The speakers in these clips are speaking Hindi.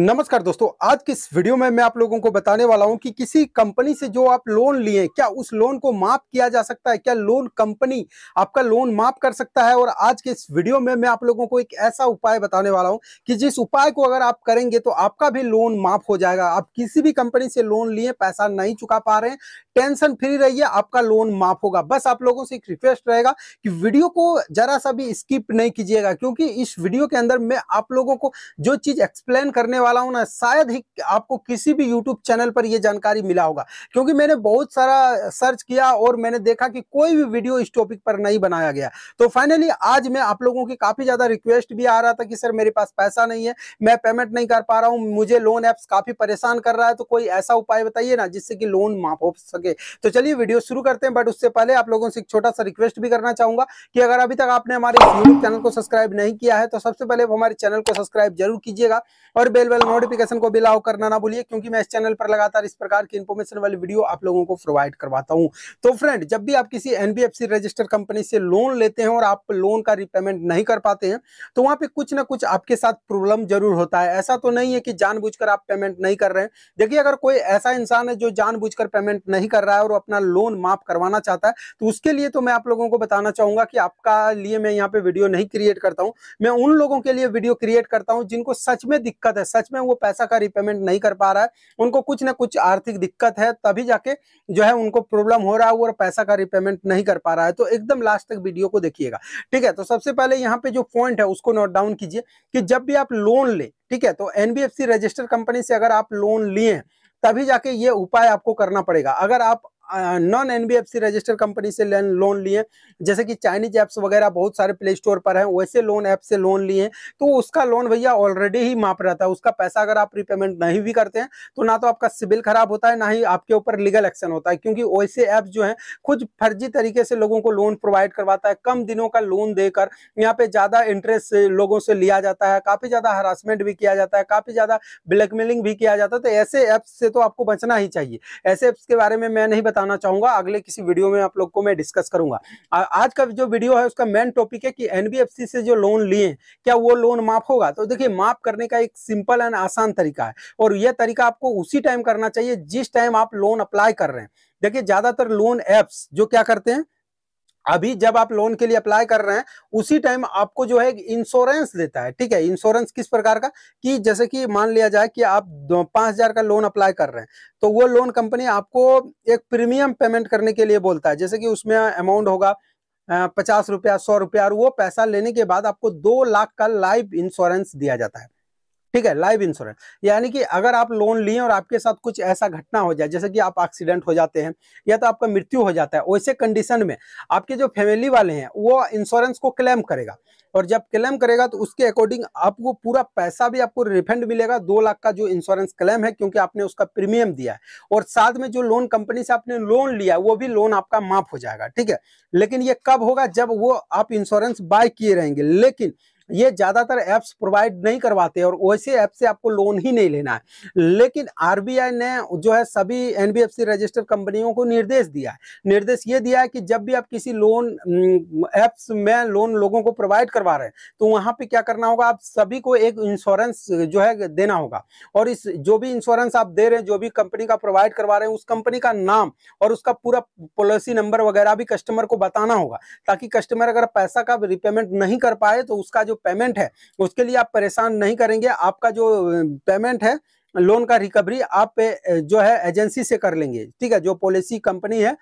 नमस्कार दोस्तों आज की इस वीडियो में मैं आप लोगों को बताने वाला हूं कि किसी कंपनी से जो आप लोन लिए क्या उस लोन को माफ किया जा सकता है क्या लोन कंपनी आपका लोन माफ कर सकता है और आज के इस वीडियो में मैं आप लोगों को एक ऐसा उपाय बताने वाला हूं कि जिस उपाय को अगर आप करेंगे तो आपका भी लोन माफ हो जाएगा आप किसी भी कंपनी से लोन लिए पैसा नहीं चुका पा रहे हैं टेंशन फ्री रहिए आपका लोन माफ होगा बस आप लोगों से एक रिक्वेस्ट रहेगा कि वीडियो को जरा सा भी स्किप नहीं कीजिएगा क्योंकि इस वीडियो के अंदर मैं आप लोगों को जो चीज एक्सप्लेन करने वाला हूं ना शायद ही आपको किसी भी YouTube चैनल पर यह जानकारी मिला होगा क्योंकि मैंने बहुत सारा सर्च किया और मैंने देखा कि कोई भी वीडियो इस टॉपिक पर नहीं बनाया गया तो फाइनली आज मैं आप लोगों की काफी ज्यादा रिक्वेस्ट भी आ रहा था कि सर मेरे पास पैसा नहीं है मैं पेमेंट नहीं कर पा रहा हूँ मुझे लोन एप्स काफी परेशान कर रहा है तो कोई ऐसा उपाय बताइए ना जिससे कि लोन माफ हो सके तो चलिए वीडियो शुरू करते हैं बट उससे पहले आप लोगों से एक छोटा सा रिक्वेस्ट भी करना चाहूंगा कि अगर अभी तक आपने हमारे यूट्यूब चैनल को सब्सक्राइब नहीं किया है तो सबसे पहले हमारे चैनल को सब्सक्राइब जरूर कीजिएगा और बेल बेल नोटिफिकेशन को भी लाओ करना ना भूलिए क्योंकि मैं इस चैनल पर लगातार इस प्रकार की इन्फॉर्मेशन वाली वीडियो आप लोगों को प्रोवाइड करवाता हूँ तो फ्रेंड जब भी आप किसी एनबीएफसी रजिस्टर कंपनी से लोन लेते हैं और आप लोन का रिपेमेंट नहीं कर पाते हैं तो वहाँ पे कुछ ना कुछ आपके साथ प्रॉब्लम जरूर होता है ऐसा तो नहीं है कि जान आप पेमेंट नहीं कर रहे हैं देखिए अगर कोई ऐसा इंसान है जो जान पेमेंट नहीं कर रहा है और अपना लोन माफ करवाना चाहता है तो उसके लिए तो मैं आप लोगों को बताना चाहूंगा कि आपका लिए मैं यहाँ पे वीडियो नहीं क्रिएट करता हूँ मैं उन लोगों के लिए वीडियो क्रिएट करता हूँ जिनको सच में दिक्कत है सच लालच में वो पैसा का रिपेमेंट नहीं कर पा रहा है उनको कुछ ना कुछ आर्थिक दिक्कत है तभी जाके जो है उनको प्रॉब्लम हो रहा है और पैसा का रिपेमेंट नहीं कर पा रहा है तो एकदम लास्ट तक वीडियो को देखिएगा ठीक है तो सबसे पहले यहाँ पे जो पॉइंट है उसको नोट डाउन कीजिए कि जब भी आप लोन ले ठीक है तो एनबीएफसी रजिस्टर कंपनी से अगर आप लोन लिए तभी जाके ये उपाय आपको करना पड़ेगा अगर आप नॉन एनबीएफसी रजिस्टर कंपनी से लोन लिए जैसे कि चाइनीज ऐप्स वगैरह बहुत सारे प्ले स्टोर पर हैं वैसे लोन ऐप से लोन लिए तो उसका लोन भैया ऑलरेडी ही माफ रहता है उसका पैसा अगर आप रिपेमेंट नहीं भी करते हैं तो ना तो आपका सिविल खराब होता है ना ही आपके ऊपर लीगल एक्शन होता है क्योंकि वैसे ऐप जो है खुद फर्जी तरीके से लोगों को लोन प्रोवाइड करवाता है कम दिनों का लोन देकर यहाँ पे ज्यादा इंटरेस्ट लोगों से लिया जाता है काफी ज्यादा हरासमेंट भी किया जाता है काफी ज्यादा ब्लैकमेलिंग भी किया जाता है तो ऐसे ऐप्स से तो आपको बचना ही चाहिए ऐसे ऐप्स के बारे में मैं नहीं बता बताना चाहूंगा अगले किसी वीडियो में आप लोग को मैं डिस्कस करूंगा आज का जो वीडियो है उसका मेन टॉपिक है कि एनबीएफसी से जो लोन लिए क्या वो लोन माफ होगा तो देखिए माफ करने का एक सिंपल एंड आसान तरीका है और यह तरीका आपको उसी टाइम करना चाहिए जिस टाइम आप लोन अप्लाई कर रहे हैं देखिए ज्यादातर लोन एप्स जो क्या करते हैं अभी जब आप लोन के लिए अप्लाई कर रहे हैं उसी टाइम आपको जो है इंश्योरेंस देता है ठीक है इंश्योरेंस किस प्रकार का कि जैसे कि मान लिया जाए कि आप पांच हजार का लोन अप्लाई कर रहे हैं तो वो लोन कंपनी आपको एक प्रीमियम पेमेंट करने के लिए बोलता है जैसे कि उसमें अमाउंट होगा पचास रुपया सौ रुपया और वो पैसा लेने के बाद आपको दो लाख का लाइफ इंश्योरेंस दिया जाता है ठीक है लाइफ इंश्योरेंस यानी कि अगर आप लोन लिए और आपके साथ कुछ ऐसा घटना हो जाए जैसे कि आप एक्सीडेंट हो जाते हैं या तो आपका मृत्यु हो जाता है वैसे कंडीशन में आपके जो फैमिली वाले हैं वो इंश्योरेंस को क्लेम करेगा और जब क्लेम करेगा तो उसके अकॉर्डिंग आपको पूरा पैसा भी आपको रिफंड मिलेगा दो लाख का जो इंश्योरेंस क्लेम है क्योंकि आपने उसका प्रीमियम दिया है और साथ में जो लोन कंपनी से आपने लोन लिया वो भी लोन आपका माफ हो जाएगा ठीक है लेकिन ये कब होगा जब वो आप इंश्योरेंस बाय किए रहेंगे लेकिन ये ज़्यादातर ऐप्स प्रोवाइड नहीं करवाते और वैसे ऐप से आपको लोन ही नहीं लेना है लेकिन आर ने जो है सभी एन रजिस्टर कंपनियों को निर्देश दिया है निर्देश ये दिया है कि जब भी आप किसी लोन ऐप्स में लोन लोगों को प्रोवाइड करवा रहे हैं तो वहां पे क्या करना होगा आप सभी को एक इंश्योरेंस जो है देना होगा और इस जो भी इंश्योरेंस आप दे रहे हैं जो भी कंपनी का प्रोवाइड करवा रहे हैं उस कंपनी का नाम और उसका पूरा पॉलिसी नंबर वगैरह भी कस्टमर को बताना होगा ताकि कस्टमर अगर पैसा का रिपेमेंट नहीं कर पाए तो उसका जो पेमेंट है उसके लिए आप परेशान नहीं करेंगे आपका जो पेमेंट है लोन का रिकवरी आप जो है एजेंसी से कर लेंगे ठीक है जो पॉलिसी कंपनी है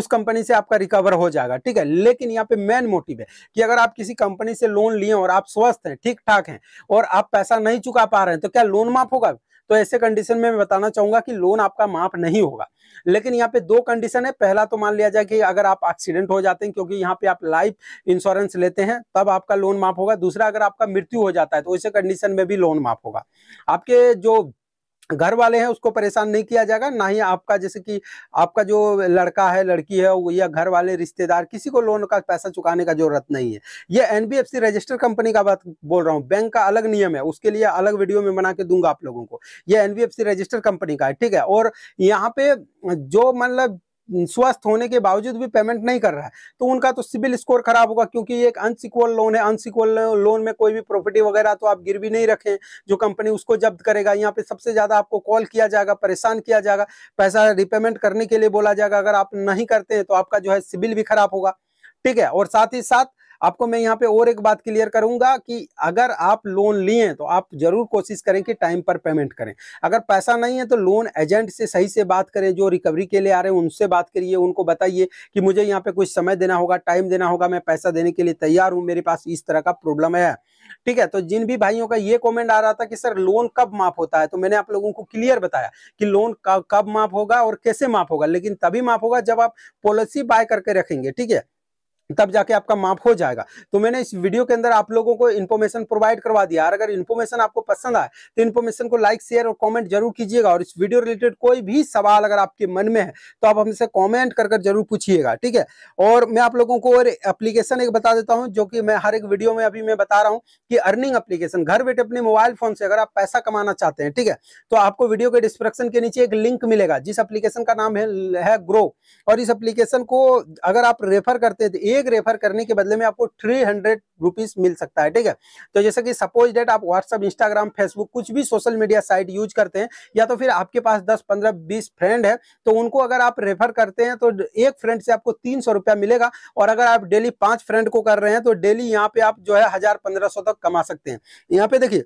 उस कंपनी से आपका रिकवर हो जाएगा ठीक है लेकिन यहाँ पे मेन मोटिव है कि अगर आप किसी कंपनी से लोन लिए और आप स्वस्थ हैं ठीक ठाक हैं और आप पैसा नहीं चुका पा रहे हैं तो क्या लोन माफ होगा तो ऐसे कंडीशन में मैं बताना चाहूंगा कि लोन आपका माफ नहीं होगा लेकिन यहाँ पे दो कंडीशन है पहला तो मान लिया जाए कि अगर आप एक्सीडेंट हो जाते हैं क्योंकि यहाँ पे आप लाइफ इंश्योरेंस लेते हैं तब आपका लोन माफ होगा दूसरा अगर आपका मृत्यु हो जाता है तो ऐसे कंडीशन में भी लोन माफ होगा आपके जो घर वाले हैं उसको परेशान नहीं किया जाएगा ना ही आपका जैसे कि आपका जो लड़का है लड़की है या घर वाले रिश्तेदार किसी को लोन का पैसा चुकाने का जरूरत नहीं है ये एनबीएफसी रजिस्टर कंपनी का बात बोल रहा हूँ बैंक का अलग नियम है उसके लिए अलग वीडियो में बना के दूंगा आप लोगों को यह एनबीएफसी रजिस्टर कंपनी का है ठीक है और यहाँ पे जो मतलब स्वस्थ होने के बावजूद भी पेमेंट नहीं कर रहा है तो उनका तो सिविल स्कोर खराब होगा क्योंकि ये एक अनसिक्योर लोन है अनसिक्योर लोन में कोई भी प्रॉपर्टी वगैरह तो आप गिरवी नहीं रखें जो कंपनी उसको जब्त करेगा यहाँ पे सबसे ज्यादा आपको कॉल किया जाएगा परेशान किया जाएगा पैसा रिपेमेंट करने के लिए बोला जाएगा अगर आप नहीं करते हैं तो आपका जो है सिविल भी खराब होगा ठीक है और साथ ही साथ आपको मैं यहाँ पे और एक बात क्लियर करूंगा कि अगर आप लोन लिए तो आप जरूर कोशिश करें कि टाइम पर पेमेंट करें अगर पैसा नहीं है तो लोन एजेंट से सही से बात करें जो रिकवरी के लिए आ रहे हैं उनसे बात करिए उनको बताइए कि मुझे यहाँ पे कुछ समय देना होगा टाइम देना होगा मैं पैसा देने के लिए तैयार हूँ मेरे पास इस तरह का प्रॉब्लम है ठीक है तो जिन भी भाइयों का ये कमेंट आ रहा था कि सर लोन कब माफ होता है तो मैंने आप लोगों को क्लियर बताया कि लोन कब माफ होगा और कैसे माफ होगा लेकिन तभी माफ होगा जब आप पॉलिसी बाय करके रखेंगे ठीक है तब जाके आपका माफ हो जाएगा तो मैंने इस वीडियो के अंदर आप लोगों को इन्फॉर्मेशन प्रोवाइड करवा दिया और अगर इन्फॉर्मेशन आपको पसंद आए तो इन्फॉर्मेशन को लाइक शेयर और कॉमेंट जरूर कीजिएगा और इस वीडियो रिलेटेड कोई भी सवाल अगर आपके मन में है तो आप हमसे कॉमेंट कर जरूर पूछिएगा ठीक है और मैं आप लोगों को और एप्लीकेशन एक बता देता हूँ जो कि मैं हर एक वीडियो में अभी मैं बता रहा हूँ कि अर्निंग एप्लीकेशन घर बैठे अपने मोबाइल फोन से अगर आप पैसा कमाना चाहते हैं ठीक है तो आपको वीडियो के डिस्क्रिप्शन के नीचे एक लिंक मिलेगा जिस एप्लीकेशन का नाम है, है ग्रो और इस एप्लीकेशन को अगर आप रेफर करते हैं तो एक एक रेफर करने के बदले में आपको थ्री हंड्रेड रुपीज मिल सकता है ठीक है तो जैसे कि सपोज डेट आप व्हाट्सअप इंस्टाग्राम फेसबुक कुछ भी सोशल मीडिया साइट यूज करते हैं या तो फिर आपके पास दस पंद्रह बीस फ्रेंड है तो उनको अगर आप रेफर करते हैं तो एक फ्रेंड से आपको तीन रुपया मिलेगा और अगर आप डेली पांच फ्रेंड को कर रहे हैं तो डेली यहाँ पे आप जो है हजार पंद्रह तक कमा सकते हैं यहाँ पे देखिए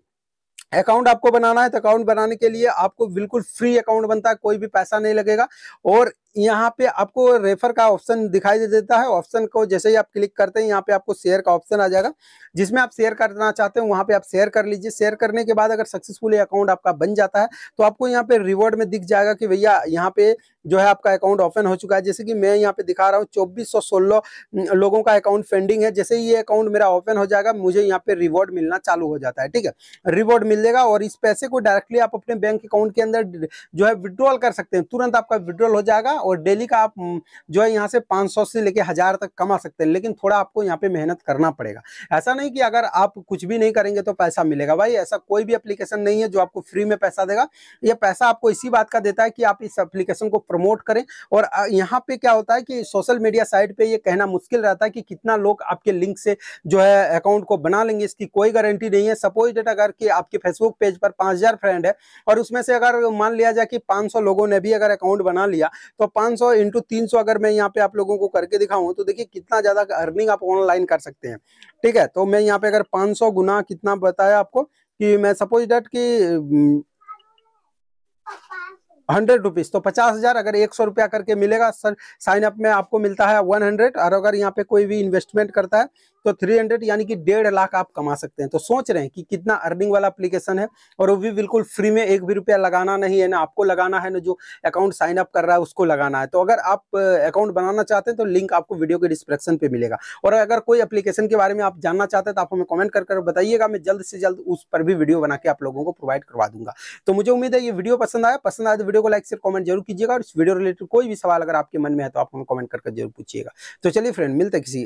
अकाउंट आपको बनाना है तो अकाउंट बनाने के लिए आपको बिल्कुल फ्री अकाउंट बनता है कोई भी पैसा नहीं लगेगा और यहाँ पे आपको रेफर का ऑप्शन दिखाई दे देता है ऑप्शन को जैसे ही आप क्लिक करते हैं यहाँ पे आपको शेयर का ऑप्शन आ जाएगा जिसमें आप शेयर करना चाहते हैं वहाँ पे आप शेयर कर लीजिए शेयर करने के बाद अगर सक्सेसफुल अकाउंट आपका बन जाता है तो आपको यहाँ पे रिवॉर्ड में दिख जाएगा कि भैया यहाँ पे जो है आपका अकाउंट ओपन हो चुका है जैसे कि मैं यहाँ पे दिखा रहा हूँ चौबीस लोगों का अकाउंट पेंडिंग है जैसे ही ये अकाउंट मेरा ओपन हो जाएगा मुझे यहाँ पे रिवॉर्ड मिलना चालू हो जाता है ठीक है रिवॉर्ड मिल जाएगा और इस पैसे को डायरेक्टली आप अपने बैंक अकाउंट के अंदर जो है विड्रॉल कर सकते हैं तुरंत आपका विड्रॉल हो जाएगा और डेली का आप जो है यहाँ से 500 से लेके हजार तक कमा सकते हैं लेकिन थोड़ा आपको यहाँ पे मेहनत करना पड़ेगा ऐसा नहीं कि अगर आप कुछ भी नहीं करेंगे तो पैसा मिलेगा भाई ऐसा कोई भी एप्लीकेशन नहीं है जो आपको फ्री में पैसा देगा यह पैसा आपको इसी बात का देता है कि आप इस एप्लीकेशन को प्रमोट करें और यहाँ पे क्या होता है कि सोशल मीडिया साइट पे ये कहना मुश्किल रहता है कि कितना लोग आपके लिंक से जो है अकाउंट को बना लेंगे इसकी कोई गारंटी नहीं है सपोज डेट अगर कि आपके फेसबुक पेज पर पाँच फ्रेंड है और उसमें से अगर मान लिया जाए कि पाँच लोगों ने भी अगर अकाउंट बना लिया तो पाँच सौ इंटू अगर मैं यहाँ पे आप लोगों को करके दिखाऊँ तो देखिए कितना ज़्यादा अर्निंग आप ऑनलाइन कर सकते हैं ठीक है तो मैं यहाँ पे अगर 500 गुना कितना बताया आपको कि मैं सपोज डेट कि हंड्रेड रुपीज तो पचास हजार अगर एक सौ रुपया करके मिलेगा सर साइन अप में आपको मिलता है वन हंड्रेड और अगर यहाँ पे कोई भी इन्वेस्टमेंट करता है तो 300 यानी कि डेढ़ लाख आप कमा सकते हैं तो सोच रहे हैं कि कितना अर्निंग वाला एप्लीकेशन है और वो भी बिल्कुल फ्री में एक भी रुपया लगाना नहीं है ना आपको लगाना है ना जो अकाउंट साइन अप कर रहा है उसको लगाना है तो अगर आप अकाउंट बनाना चाहते हैं तो लिंक आपको वीडियो के डिस्क्रिप्शन पे मिलेगा और अगर कोई अप्लीकेशन के बारे में आप जानना चाहते हैं तो आप हमें कॉमेंट कर बताइएगा मैं जल्द से जल्द उस पर भी वीडियो बना के आप लोगों को प्रोवाइड करवा दूंगा तो मुझे उम्मीद है ये वीडियो पसंद आया पसंद आया तो वीडियो को लाइक शेयर कॉमेंट जरूर कीजिएगा और इस वीडियो रिलेटेड कोई भी सवाल अगर आपके मन में है तो आप हमें कमेंट करके जरूर पूछिएगा तो चलिए फ्रेंड मिलते किसी